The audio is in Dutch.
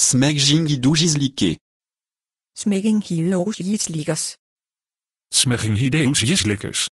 Smegzingidoujizlike. Smegingilojizligas. Smegingideuszjizlikes.